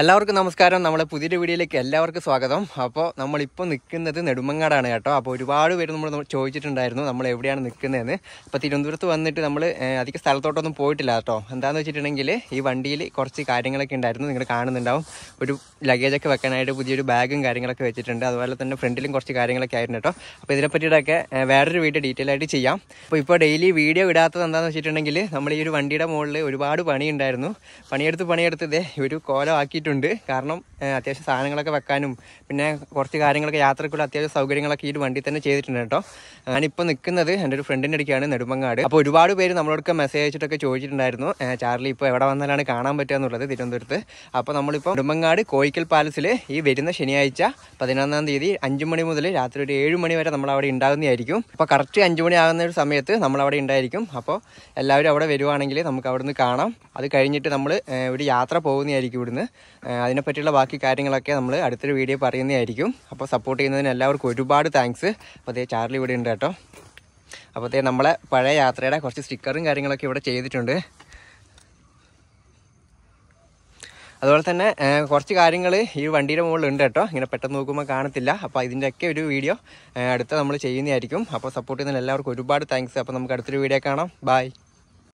എല്ലാവർക്കും നമസ്കാരം നമ്മളെ പുതിയൊരു വീഡിയോയിലേക്ക് എല്ലാവർക്കും സ്വാഗതം അപ്പോൾ നമ്മളിപ്പോൾ നിൽക്കുന്നത് നെടുമങ്ങാടാണ് കേട്ടോ അപ്പോൾ ഒരുപാട് പേര് നമ്മൾ ചോദിച്ചിട്ടുണ്ടായിരുന്നു നമ്മൾ എവിടെയാണ് നിൽക്കുന്നതെന്ന് അപ്പോൾ തിരുവനന്തപുരത്ത് വന്നിട്ട് നമ്മൾ അധികം സ്ഥലത്തോട്ടൊന്നും പോയിട്ടില്ല കേട്ടോ എന്താണെന്ന് വെച്ചിട്ടുണ്ടെങ്കിൽ ഈ വണ്ടിയിൽ കുറച്ച് കാര്യങ്ങളൊക്കെ ഉണ്ടായിരുന്നു നിങ്ങൾ കാണുന്നുണ്ടാവും ഒരു ലഗേജൊക്കെ വെക്കാനായിട്ട് പുതിയൊരു ബാഗും കാര്യങ്ങളൊക്കെ വെച്ചിട്ടുണ്ട് അതുപോലെ തന്നെ ഫ്രണ്ടിലും കുറച്ച് കാര്യങ്ങളൊക്കെ ആയിരുന്നു കേട്ടോ അപ്പോൾ ഇതിനെപ്പറ്റിയിട്ടൊക്കെ വേറൊരു വീഡിയോ ഡീറ്റെയിൽ ആയിട്ട് ചെയ്യാം അപ്പോൾ ഇപ്പോൾ ഡെയിലി വീഡിയോ ഇടാത്തത് എന്താണെന്ന് വെച്ചിട്ടുണ്ടെങ്കിൽ നമ്മൾ ഈ ഒരു വണ്ടിയുടെ മുകളിൽ ഒരുപാട് പണിയുണ്ടായിരുന്നു പണിയെടുത്ത് പണിയെടുത്ത് ഇതേ ഒരു കോലമാക്കിയിട്ട് ആയിട്ടുണ്ട് കാരണം അത്യാവശ്യം സാധനങ്ങളൊക്കെ വെക്കാനും പിന്നെ കുറച്ച് കാര്യങ്ങളൊക്കെ യാത്രക്കുള്ള അത്യാവശ്യം സൗകര്യങ്ങളൊക്കെ ഈ വണ്ടി തന്നെ ചെയ്തിട്ടുണ്ട് കേട്ടോ ഞാനിപ്പോൾ നിൽക്കുന്നത് എൻ്റെ ഒരു ഫ്രണ്ടിൻ്റെ അടുക്കാണ് നെടുമങ്ങാട് അപ്പോൾ ഒരുപാട് പേര് നമ്മളോടൊക്കെ മെസ്സേജ് അയച്ചിട്ടൊക്കെ ചോദിച്ചിട്ടുണ്ടായിരുന്നു ചാർലി ഇപ്പോൾ എവിടെ വന്നാലാണ് കാണാൻ പറ്റുക എന്നുള്ളത് തിരുവനന്തപുരത്ത് അപ്പോൾ നമ്മളിപ്പോൾ നെടുമങ്ങാട് കോയിക്കൽ പാലസിൽ ഈ വരുന്ന ശനിയാഴ്ച പതിനൊന്നാം തീയതി അഞ്ച് മണി മുതൽ രാത്രി ഒരു ഏഴ് മണി വരെ നമ്മൾ അവിടെ ഉണ്ടാകുന്നതായിരിക്കും അപ്പോൾ കറക്റ്റ് അഞ്ച് മണി ആകുന്ന ഒരു സമയത്ത് നമ്മൾ അവിടെ ഉണ്ടായിരിക്കും അപ്പോൾ എല്ലാവരും അവിടെ വരുവാണെങ്കിൽ നമുക്ക് അവിടെ നിന്ന് കാണാം അത് കഴിഞ്ഞിട്ട് നമ്മൾ ഒരു യാത്ര പോകുന്നതായിരിക്കും ഇവിടുന്ന് അതിനെപ്പറ്റിയുള്ള ബാക്കി കാര്യങ്ങളൊക്കെ നമ്മൾ അടുത്തൊരു വീഡിയോ പറയുന്നതായിരിക്കും അപ്പോൾ സപ്പോർട്ട് ചെയ്യുന്നതിന് എല്ലാവർക്കും ഒരുപാട് താങ്ക്സ് അപ്പോൾ അതേ ചാർലി ഇവിടെ ഉണ്ട് കേട്ടോ അപ്പോൾ അതേ നമ്മളെ പഴയ യാത്രയുടെ കുറച്ച് സ്റ്റിക്കറും കാര്യങ്ങളൊക്കെ ഇവിടെ ചെയ്തിട്ടുണ്ട് അതുപോലെ തന്നെ കുറച്ച് കാര്യങ്ങൾ ഈ വണ്ടിയുടെ മുകളിലുണ്ട് കേട്ടോ ഇങ്ങനെ പെട്ടെന്ന് നോക്കുമ്പോൾ കാണത്തില്ല അപ്പോൾ ഇതിൻ്റെയൊക്കെ ഒരു വീഡിയോ അടുത്ത നമ്മൾ ചെയ്യുന്നതായിരിക്കും അപ്പോൾ സപ്പോർട്ട് ചെയ്യുന്നതിന് എല്ലാവർക്കും ഒരുപാട് താങ്ക്സ് അപ്പോൾ നമുക്ക് അടുത്തൊരു വീഡിയോ കാണാം ബൈ